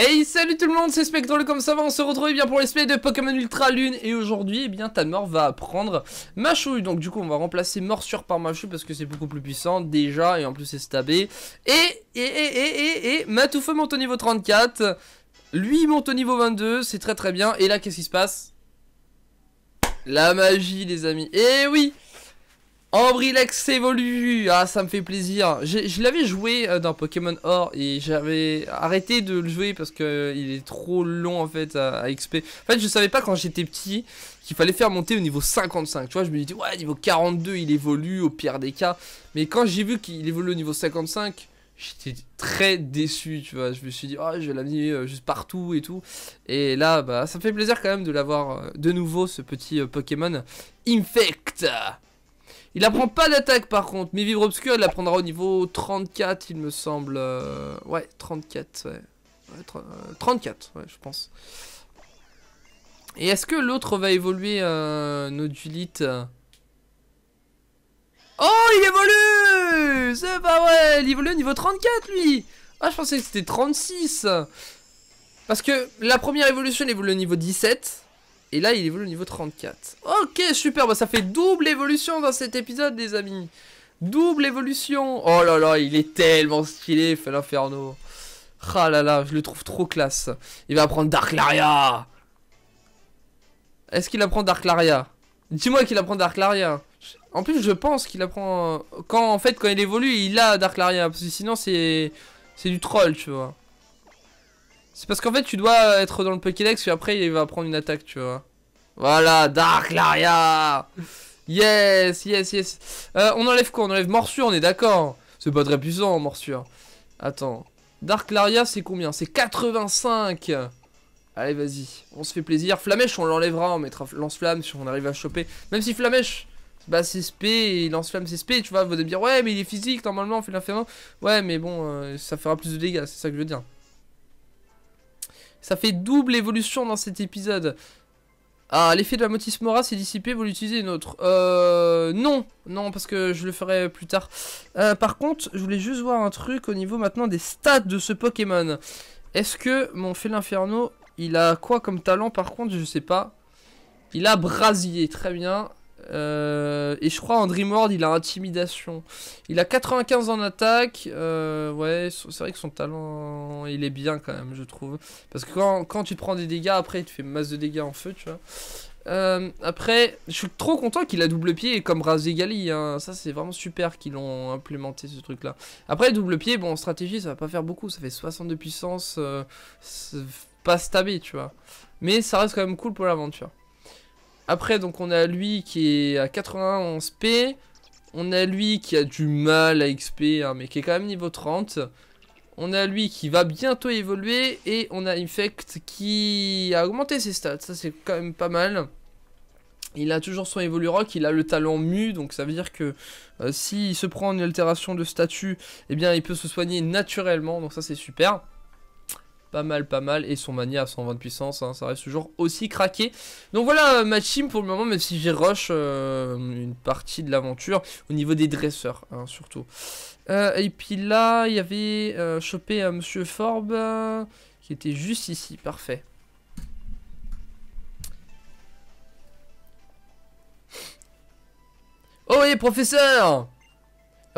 Hey salut tout le monde c'est Spectre comme ça va on se retrouve eh bien pour l'esprit de Pokémon Ultra Lune et aujourd'hui eh bien mort va prendre Machu donc du coup on va remplacer Morsure par Machu parce que c'est beaucoup plus puissant déjà et en plus c'est stabé et et et et et, et Matoufeu monte au niveau 34 lui monte au niveau 22 c'est très très bien et là qu'est-ce qui se passe La magie les amis et oui Ambrilex évolue Ah ça me fait plaisir Je l'avais joué euh, dans Pokémon Or et j'avais arrêté de le jouer parce que il est trop long en fait à, XP. En fait je savais pas quand j'étais petit qu'il fallait faire monter au niveau 55. Tu vois je me disais, ouais niveau 42 il évolue au pire des cas. Mais quand j'ai vu qu'il évolue au niveau 55 j'étais très déçu, tu vois. Je me suis dit, oh, je vais l'amener euh, juste partout et tout. Et là, bah, ça me fait plaisir quand même de l'avoir euh, de nouveau, ce petit Pokémon Infect. Il apprend pas d'attaque par contre, mais Vivre Obscur il apprendra au niveau 34 il me semble. Euh, ouais, 34, ouais. 34, euh, ouais, je pense. Et est-ce que l'autre va évoluer euh, Nodulite euh Oh, il évolue C'est pas vrai Il évolue au niveau 34 lui Ah, je pensais que c'était 36 Parce que la première évolution il évolue au niveau 17. Et là, il évolue au niveau 34. Ok, super, bah ça fait double évolution dans cet épisode, les amis. Double évolution. Oh là là, il est tellement stylé, fait l'inferno. Ah là là, je le trouve trop classe. Il va apprendre Dark Laria. Est-ce qu'il apprend Dark Laria Dis-moi qu'il apprend Dark Laria. En plus, je pense qu'il apprend... Quand, en fait, quand il évolue, il a Dark Laria. Parce que sinon, c'est... C'est du troll, tu vois. C'est parce qu'en fait, tu dois être dans le Pokédex, et après, il va prendre une attaque, tu vois. Voilà, Dark Laria Yes, yes, yes. Euh, on enlève quoi On enlève morsure, on est d'accord. C'est pas très puissant, morsure. Attends. Dark Laria, c'est combien C'est 85 Allez, vas-y. On se fait plaisir. Flamèche, on l'enlèvera. On mettra lance-flamme si on arrive à choper. Même si Flamèche, bah, c'est SP il lance-flamme, c'est SP. Tu vois, vous allez dire, ouais, mais il est physique. Normalement, on fait l'infirmier. Ouais, mais bon, euh, ça fera plus de dégâts. C'est ça que je veux dire. Ça fait double évolution dans cet épisode. Ah, l'effet de la motis mora s'est dissipé, vous l'utilisez une autre. Euh, non, non, parce que je le ferai plus tard. Euh, par contre, je voulais juste voir un truc au niveau maintenant des stats de ce Pokémon. Est-ce que mon Inferno, il a quoi comme talent par contre, je sais pas. Il a brasier, très bien. Euh, et je crois en Dreamworld, il a intimidation. Il a 95 en attaque. Euh, ouais, c'est vrai que son talent, il est bien quand même, je trouve. Parce que quand, quand tu prends des dégâts, après, il te fait masse de dégâts en feu, tu vois. Euh, après, je suis trop content qu'il a double pied comme Razegali. Hein. Ça, c'est vraiment super qu'ils l'ont implémenté ce truc-là. Après, double pied, bon, en stratégie, ça va pas faire beaucoup. Ça fait 62 puissance. pas stabé, tu vois. Mais ça reste quand même cool pour l'aventure. Après, donc, on a lui qui est à 91 P. On a lui qui a du mal à XP, hein, mais qui est quand même niveau 30. On a lui qui va bientôt évoluer. Et on a Infect qui a augmenté ses stats. Ça, c'est quand même pas mal. Il a toujours son rock, il a le talent mu, donc ça veut dire que euh, s'il se prend une altération de statut, eh bien il peut se soigner naturellement, donc ça c'est super pas mal, pas mal. Et son mania à 120 de puissance, hein, ça reste toujours aussi craqué. Donc voilà euh, ma team pour le moment, même si j'ai rush euh, une partie de l'aventure au niveau des dresseurs, hein, surtout. Euh, et puis là, il y avait chopé un Monsieur Forbes qui était juste ici, parfait. Oh oui, professeur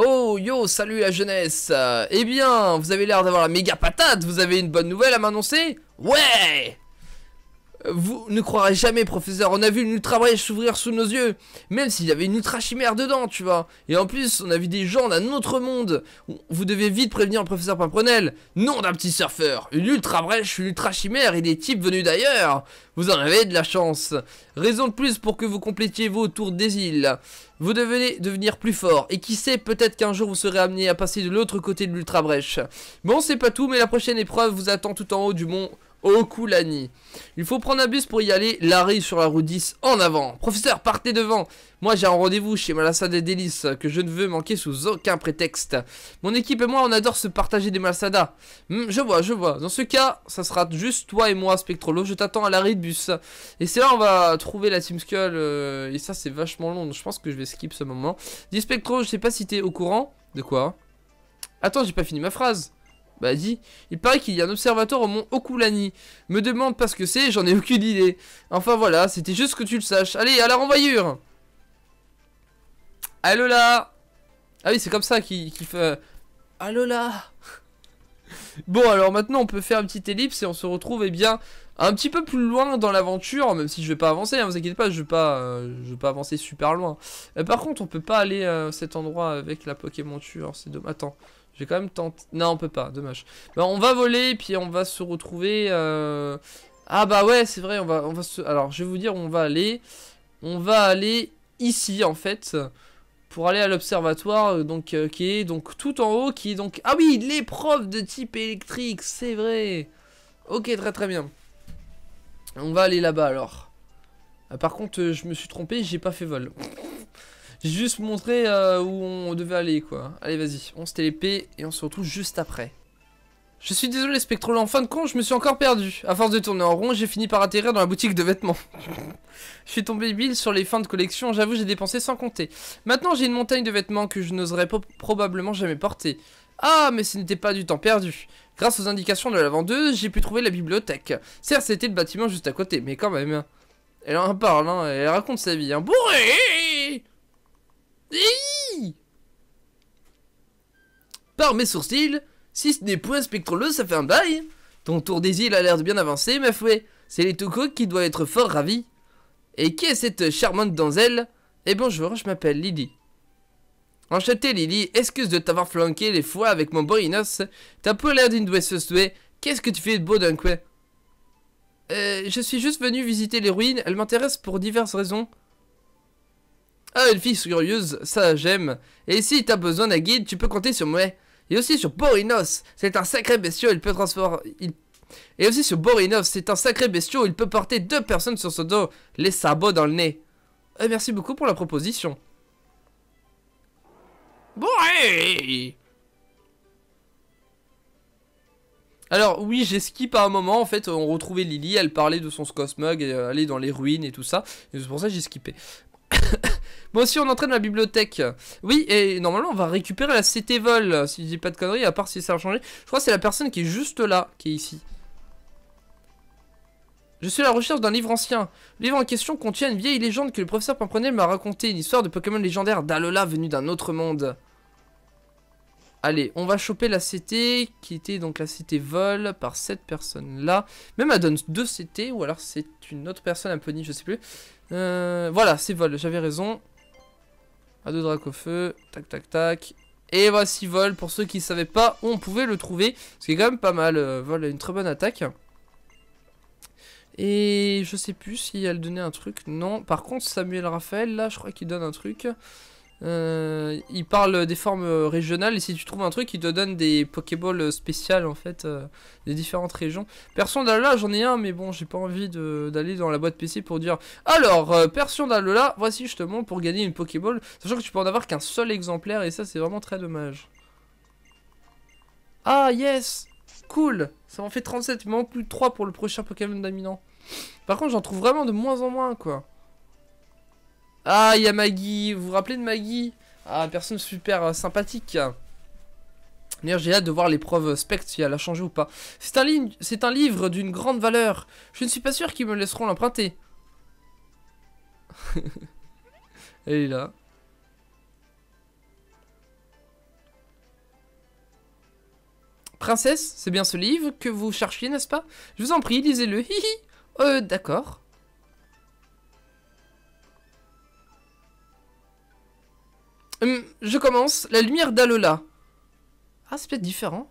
Oh yo, salut la jeunesse Eh bien, vous avez l'air d'avoir la méga patate, vous avez une bonne nouvelle à m'annoncer Ouais vous ne croirez jamais, professeur, on a vu une ultra brèche s'ouvrir sous nos yeux, même s'il y avait une ultra chimère dedans, tu vois. Et en plus, on a vu des gens d'un autre monde. Vous devez vite prévenir le professeur Pimprenel. Non d'un petit surfeur, une ultra brèche, une ultra chimère et des types venus d'ailleurs. Vous en avez de la chance. Raison de plus pour que vous complétiez vos tours des îles. Vous devez devenir plus fort, et qui sait, peut-être qu'un jour vous serez amené à passer de l'autre côté de l'ultra brèche. Bon, c'est pas tout, mais la prochaine épreuve vous attend tout en haut du mont Okulani. Il faut prendre un bus pour y aller. Larry sur la route 10 en avant. Professeur, partez devant. Moi j'ai un rendez-vous chez Malassada des Délices que je ne veux manquer sous aucun prétexte. Mon équipe et moi on adore se partager des Malassada. Hmm, je vois, je vois. Dans ce cas, ça sera juste toi et moi, Spectrolo. Je t'attends à l'arrêt de bus. Et c'est là on va trouver la Team Skull. Euh, et ça c'est vachement long. je pense que je vais skip ce moment. Dis Spectro, je sais pas si t'es au courant. De quoi Attends, j'ai pas fini ma phrase. Bah dis, il paraît qu'il y a un observatoire au mont Okulani. Me demande pas ce que c'est, j'en ai aucune idée. Enfin voilà, c'était juste que tu le saches. Allez, à la renvoyure Allô là Ah oui, c'est comme ça qu'il fait... Euh, Allô là Bon alors maintenant on peut faire une petite ellipse et on se retrouve eh bien un petit peu plus loin dans l'aventure même si je vais pas avancer hein, vous inquiétez pas je vais pas euh, je vais pas avancer super loin euh, par contre on peut pas aller à cet endroit avec la Pokémon tueur c'est dommage attends j'ai quand même tenter... Non, on peut pas, dommage. Bah, on va voler, puis on va se retrouver... Euh, ah bah ouais, c'est vrai, on va, on va se... Alors, je vais vous dire on va aller. On va aller ici, en fait, pour aller à l'observatoire, euh, donc euh, qui est donc tout en haut, qui est donc... Ah oui, l'épreuve de type électrique, c'est vrai Ok, très très bien. On va aller là-bas, alors. Ah, par contre, je me suis trompé, j'ai pas fait vol. J'ai juste montré euh, où on devait aller, quoi. Allez, vas-y, on se télépée et on se retrouve juste après. Je suis désolé, Spectrol, en fin de compte, je me suis encore perdu. À force de tourner en rond, j'ai fini par atterrir dans la boutique de vêtements. je suis tombé bille sur les fins de collection, j'avoue, j'ai dépensé sans compter. Maintenant, j'ai une montagne de vêtements que je n'oserais probablement jamais porter. Ah, mais ce n'était pas du temps perdu. Grâce aux indications de la vendeuse, j'ai pu trouver la bibliothèque. Certes, c'était le bâtiment juste à côté, mais quand même. Elle en parle, hein, elle raconte sa vie. Hein. Bourré par mes sourcils, si ce n'est point spectroleux, ça fait un bail. Ton tour des îles a l'air de bien avancer, ma fouet. C'est les toucous qui doivent être fort ravis. Et qui est cette charmante danselle Eh bonjour, je m'appelle Lily. Enchantée Lily, excuse de t'avoir flanqué les fois avec mon borinos. T'as pas l'air d'une douesseuse douée. Qu'est-ce que tu fais de beau d'un coin euh, je suis juste venu visiter les ruines, elles m'intéressent pour diverses raisons. Ah, une fille curieuse, ça j'aime. Et si t'as besoin d'un guide, tu peux compter sur moi. Et aussi sur Borinos, c'est un sacré bestiau, il peut transformer... Il... Et aussi sur Borinos, c'est un sacré bestiau, il peut porter deux personnes sur son dos, les sabots dans le nez. Eh, merci beaucoup pour la proposition. Bon, Alors oui, j'ai à un moment, en fait, on retrouvait Lily, elle parlait de son Scosmug, elle euh, allait dans les ruines et tout ça, et c'est pour ça que j'ai skippé. Moi aussi, on entraîne la bibliothèque. Oui, et normalement, on va récupérer la CT Vol, euh, si je dis pas de conneries, à part si ça a changé. Je crois que c'est la personne qui est juste là, qui est ici. Je suis à la recherche d'un livre ancien. Le livre en question contient une vieille légende que le professeur Pimprenel m'a racontée, une histoire de Pokémon légendaire d'Alola venu d'un autre monde. Allez, on va choper la CT, qui était donc la CT vol par cette personne-là. Même elle donne deux CT, ou alors c'est une autre personne, un pony, je sais plus. Euh, voilà, c'est vol, j'avais raison. À deux dracs au feu, tac tac tac. Et voici vol, pour ceux qui ne savaient pas on pouvait le trouver. Ce qui est quand même pas mal, euh, vol a une très bonne attaque. Et je sais plus si elle donnait un truc, non. Par contre, Samuel Raphaël, là, je crois qu'il donne un truc. Euh, il parle des formes euh, régionales et si tu trouves un truc, il te donne des Pokéballs euh, spéciales en fait, des différentes régions. Persion d'Alola, j'en ai un, mais bon, j'ai pas envie d'aller dans la boîte PC pour dire alors, Persion d'Alola, voici justement pour gagner une Pokéball, sachant que tu peux en avoir qu'un seul exemplaire et ça, c'est vraiment très dommage. Ah, yes, cool, ça m'en fait 37, il manque plus de 3 pour le prochain Pokémon dominant. Par contre, j'en trouve vraiment de moins en moins quoi. Ah, il y a Maggie. Vous vous rappelez de Maggie Ah, personne super euh, sympathique. D'ailleurs, j'ai hâte de voir l'épreuve spectre, si elle a changé ou pas. C'est un, un, livre d'une grande valeur. Je ne suis pas sûr qu'ils me laisseront l'emprunter. elle est là. Princesse, c'est bien ce livre que vous cherchiez, n'est-ce pas Je vous en prie, lisez-le. euh, d'accord. Hum, je commence. La lumière d'Alola. Ah, c'est peut-être différent.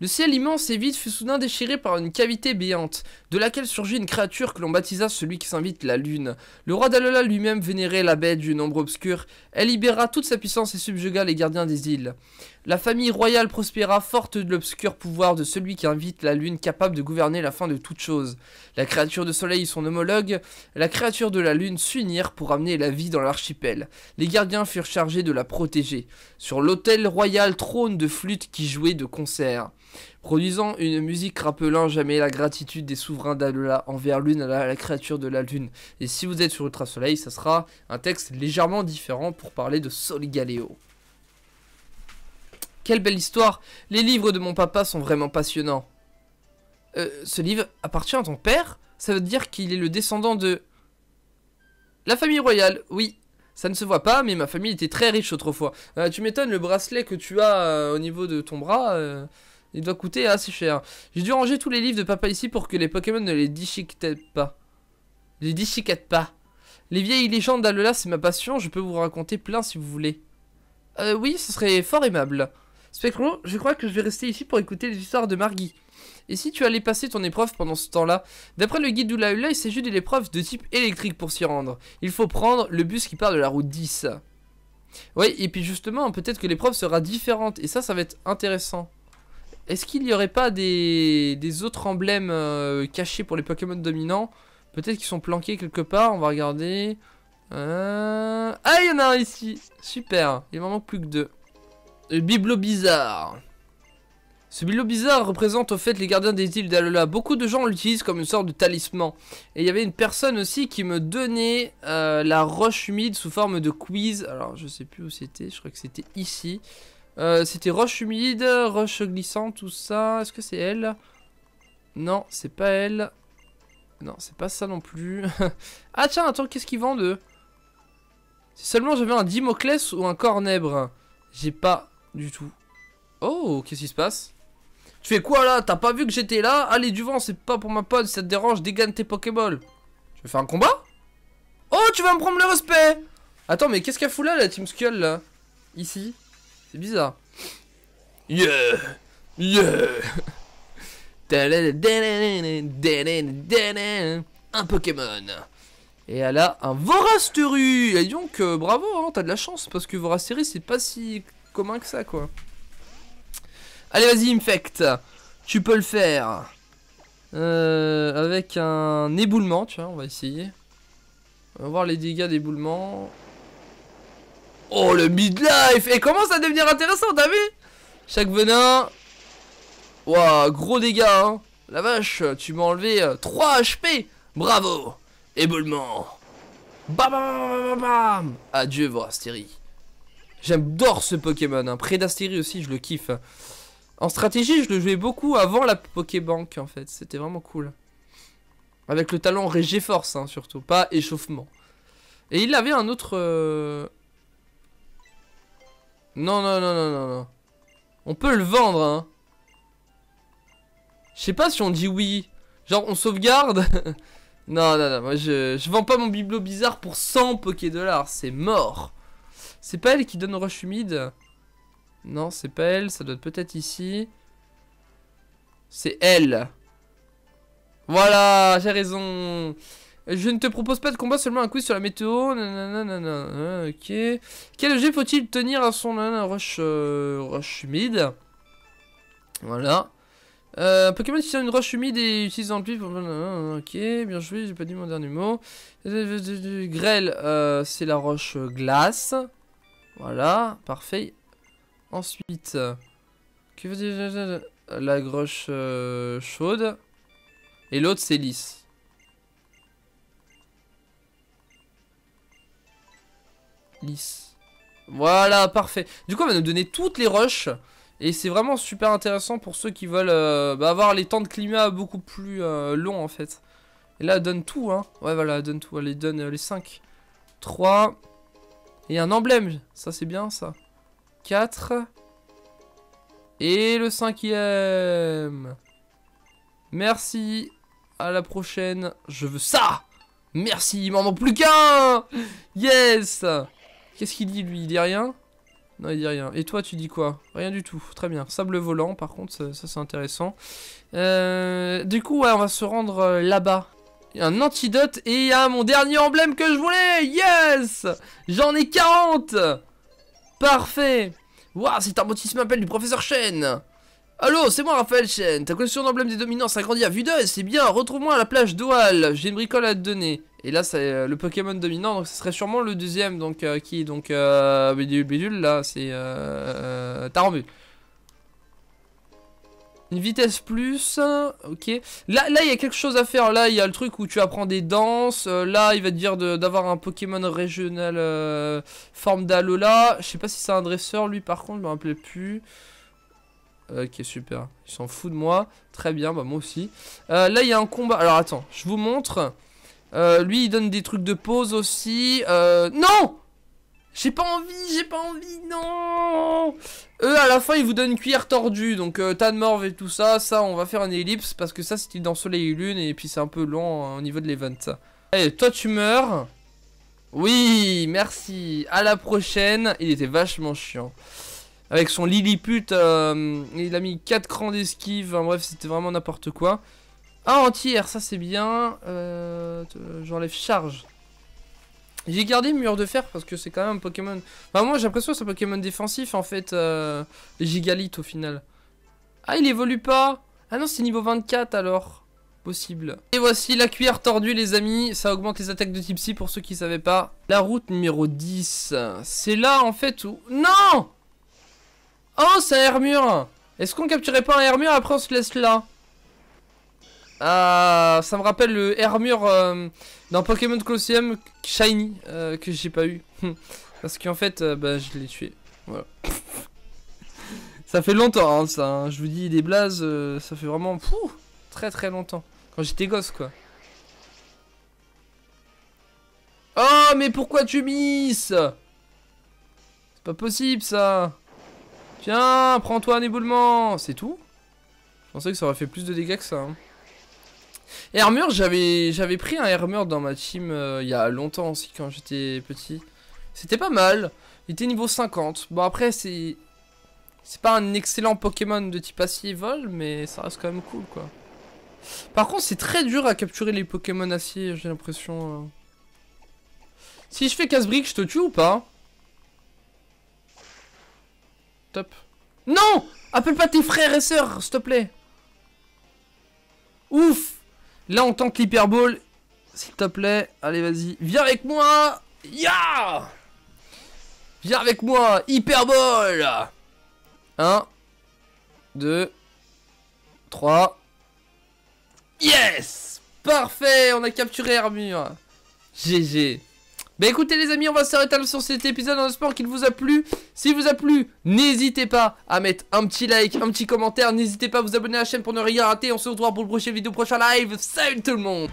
Le ciel immense et vide fut soudain déchiré par une cavité béante, de laquelle surgit une créature que l'on baptisa celui qui s'invite la lune. Le roi d'Alola lui-même vénérait la bête d'une ombre obscure. Elle libéra toute sa puissance et subjuga les gardiens des îles. La famille royale prospéra forte de l'obscur pouvoir de celui qui invite la lune capable de gouverner la fin de toute chose. La créature de soleil son homologue, la créature de la lune s'unirent pour amener la vie dans l'archipel. Les gardiens furent chargés de la protéger. Sur l'autel royal trône de flûte qui jouait de concert produisant une musique rappelant jamais la gratitude des souverains d'Alola envers l'une à la, créature de la lune. Et si vous êtes sur Ultra Soleil, ça sera un texte légèrement différent pour parler de Sol quelle belle histoire Les livres de mon papa sont vraiment passionnants. Euh, ce livre appartient à ton père Ça veut dire qu'il est le descendant de... La famille royale, oui. Ça ne se voit pas, mais ma famille était très riche autrefois. Euh, tu m'étonnes, le bracelet que tu as euh, au niveau de ton bras, euh, il doit coûter assez cher. J'ai dû ranger tous les livres de papa ici pour que les Pokémon ne les déchiquettent pas. Les déchiquettent pas. Les vieilles légendes d'Alola, c'est ma passion, je peux vous raconter plein si vous voulez. Euh, oui, ce serait fort aimable. Spectro, je crois que je vais rester ici pour écouter les histoires de Margui. Et si tu allais passer ton épreuve pendant ce temps-là D'après le guide d'Oulaula, il s'agit d'une épreuve de type électrique pour s'y rendre. Il faut prendre le bus qui part de la route 10. Oui, et puis justement, peut-être que l'épreuve sera différente. Et ça, ça va être intéressant. Est-ce qu'il n'y aurait pas des, autres emblèmes euh, cachés pour les Pokémon dominants Peut-être qu'ils sont planqués quelque part. On va regarder. Euh, ah, il y en a un ici. Super. Il m'en manque plus que deux. Le euh, bibelot bizarre. Ce bibelot bizarre représente au fait les gardiens des îles d'Alola. Beaucoup de gens l'utilisent comme une sorte de talisman. Et il y avait une personne aussi qui me donnait euh, la roche humide sous forme de quiz. Alors je sais plus où c'était, je crois que c'était ici. Euh, c'était roche humide, roche glissante, tout ça. Est-ce que c'est elle Non, c'est pas elle. Non, c'est pas ça non plus. ah tiens, attends, qu'est-ce qu'ils vendent eux Si seulement j'avais un Dimoclès ou un Cornèbre. J'ai pas du tout. Oh, qu'est-ce qui se passe Tu fais quoi là T'as pas vu que j'étais là Allez, du vent, c'est pas pour ma pote, ça te dérange, Dégagne tes Pokémon Tu veux faire un combat Oh, tu vas me prendre le respect Attends, mais qu'est-ce qu'elle fout là, la Team Skull, là Ici C'est bizarre. Yeah Yeah Un Pokémon Et elle a un Vorasteru Et donc, euh, bravo, hein, t'as de la chance, parce que Vorasteru c'est pas si commun que ça, quoi. Allez, vas-y, Infect. Tu peux le faire. Euh, avec un éboulement, tu vois, on va essayer. On va voir les dégâts d'éboulement. Oh, le midlife Et commence à devenir intéressant, t'as vu Chaque venin. Waouh, gros dégâts, hein. La vache, tu m'as enlevé 3 euh, HP Bravo Éboulement Bam bam bam bam bam Adieu, J'adore ce Pokémon. Hein. aussi, je le kiffe. En stratégie, je le jouais beaucoup avant la Pokébank, en fait. C'était vraiment cool. Avec le talent Régé Force, hein, surtout. Pas échauffement. Et il avait un autre... Euh, non, non, non, non, non, non. On peut le vendre, hein. Je sais pas si on dit oui. Genre, on sauvegarde. non, non, non. Moi, je, je vends pas mon bibelot bizarre pour 100 Pokédollars. C'est mort. C'est pas elle qui donne roche humide Non, c'est pas elle. Ça doit être peut-être ici. C'est elle. Voilà, j'ai raison. Je ne te propose pas de combat, seulement un coup sur la météo. Nanana, hein, ok. Quel objet faut-il tenir à son roche, roche euh, humide Voilà. Euh, Pokémon tient une roche humide et utilise dans le Ok, bien joué, j'ai pas dit mon dernier mot. Euh, euh, Grêle, c'est la roche glace. Voilà, parfait. Ensuite, que euh, la groche euh, chaude. Et l'autre, c'est lisse. Lisse. Voilà, parfait. Du coup, elle va nous donner toutes les roches. Et c'est vraiment super intéressant pour ceux qui veulent euh, bah, avoir les temps de climat beaucoup plus longs, en fait. Et là, elle donne tout, hein. Ouais, voilà, elle donne tout. Elle donne les 5. 3, et un emblème. Ça, c'est bien, ça. 4. Et le cinquième. Merci. À la prochaine. Je veux ça. Merci. Il m'en manque plus qu'un. Yes. Qu'est-ce qu'il dit, lui Il dit rien non, il dit rien. Et toi, tu dis quoi Rien du tout. Très bien. Sable volant, par contre, ça, c'est intéressant. Euh, du coup, ouais, on va se rendre euh, là-bas un antidote et à mon dernier emblème que je voulais Yes J'en ai 40 Parfait Waouh, c'est un bautisme appel du professeur Chen Allô, c'est moi Raphaël Chen, ta collection d'emblèmes des dominants s'agrandit à vue d'œil, c'est bien, retrouve-moi à la plage d'Oal, j'ai une bricole à te donner. Et là, c'est euh, le Pokémon dominant, donc ce serait sûrement le deuxième, donc euh, qui donc euh, Bidule, là, c'est T'as euh, Tarambule. Une vitesse plus, ok. Là, là, il y a quelque chose à faire. Là, il y a le truc où tu apprends des danses. Euh, là, il va te dire d'avoir un Pokémon régional euh, forme d'Alola. Je sais pas si c'est un dresseur, lui, par contre, je m'en rappelais plus. Ok, super. Il s'en fout de moi. Très bien, bah moi aussi. Euh, là, il y a un combat. Alors, attends, je vous montre. lui, il donne des trucs de pause aussi. Non j'ai pas envie, j'ai pas envie, non Eux, à la fin, ils vous donnent cuillère tordue, donc euh, tas de morve et tout ça, ça, on va faire une ellipse, parce que ça, c'était dans Soleil et Lune, et puis c'est un peu long hein, au niveau de l'event, Allez, toi, tu meurs. Oui, merci. À la prochaine. Il était vachement chiant. Avec son Lilliput, euh, il a mis 4 crans d'esquive, bref, c'était vraiment n'importe quoi. Ah, entière, ça c'est bien. Euh, euh, j'enlève charge. J'ai gardé Mur de Fer parce que c'est quand même un Pokémon... Enfin, moi, j'ai l'impression que c'est un Pokémon défensif, en fait. Euh, les au final. Ah, il évolue pas Ah non, c'est niveau 24, alors. Possible. Et voici la cuillère tordue, les amis. Ça augmente les attaques de type psy, pour ceux qui savaient pas. La route numéro 10. C'est là, en fait, où... Non Oh, c'est un Hermure Est-ce qu'on capturait pas un Hermure, après on se laisse là ah, ça me rappelle le Hermure euh, d'un dans Pokémon Colosseum Shiny euh, que j'ai pas eu. Parce qu'en fait, euh, bah, je l'ai tué. Voilà. ça fait longtemps hein, ça, hein. je vous dis, les blazes, ça fait vraiment très très longtemps. Quand j'étais gosse quoi. Oh, mais pourquoi tu misses C'est pas possible ça. Tiens, prends-toi un éboulement. C'est tout Je pensais que ça aurait fait plus de dégâts que ça. Hein. Armure j'avais j'avais pris un armure dans ma team euh, il y a longtemps aussi quand j'étais petit. C'était pas mal. Il était niveau 50. Bon après c'est c'est pas un excellent Pokémon de type acier vol mais ça reste quand même cool quoi. Par contre, c'est très dur à capturer les Pokémon acier, j'ai l'impression. Euh. Si je fais casse-brique, je te tue ou pas Top. Non Appelle pas tes frères et sœurs, s'il te plaît. Ouf Là, on tente l'hyperball. S'il te plaît. Allez, vas-y. Viens avec moi. yeah Viens avec moi. Hyperball. 1, 2, 3. Yes Parfait On a capturé Armure GG bah écoutez les amis, on va s'arrêter sur cet épisode en espérant qu'il vous a plu. S'il vous a plu, n'hésitez pas à mettre un petit like, un petit commentaire. N'hésitez pas à vous abonner à la chaîne pour ne rien rater. On se retrouve pour le prochain vidéo, prochain live. Salut tout le monde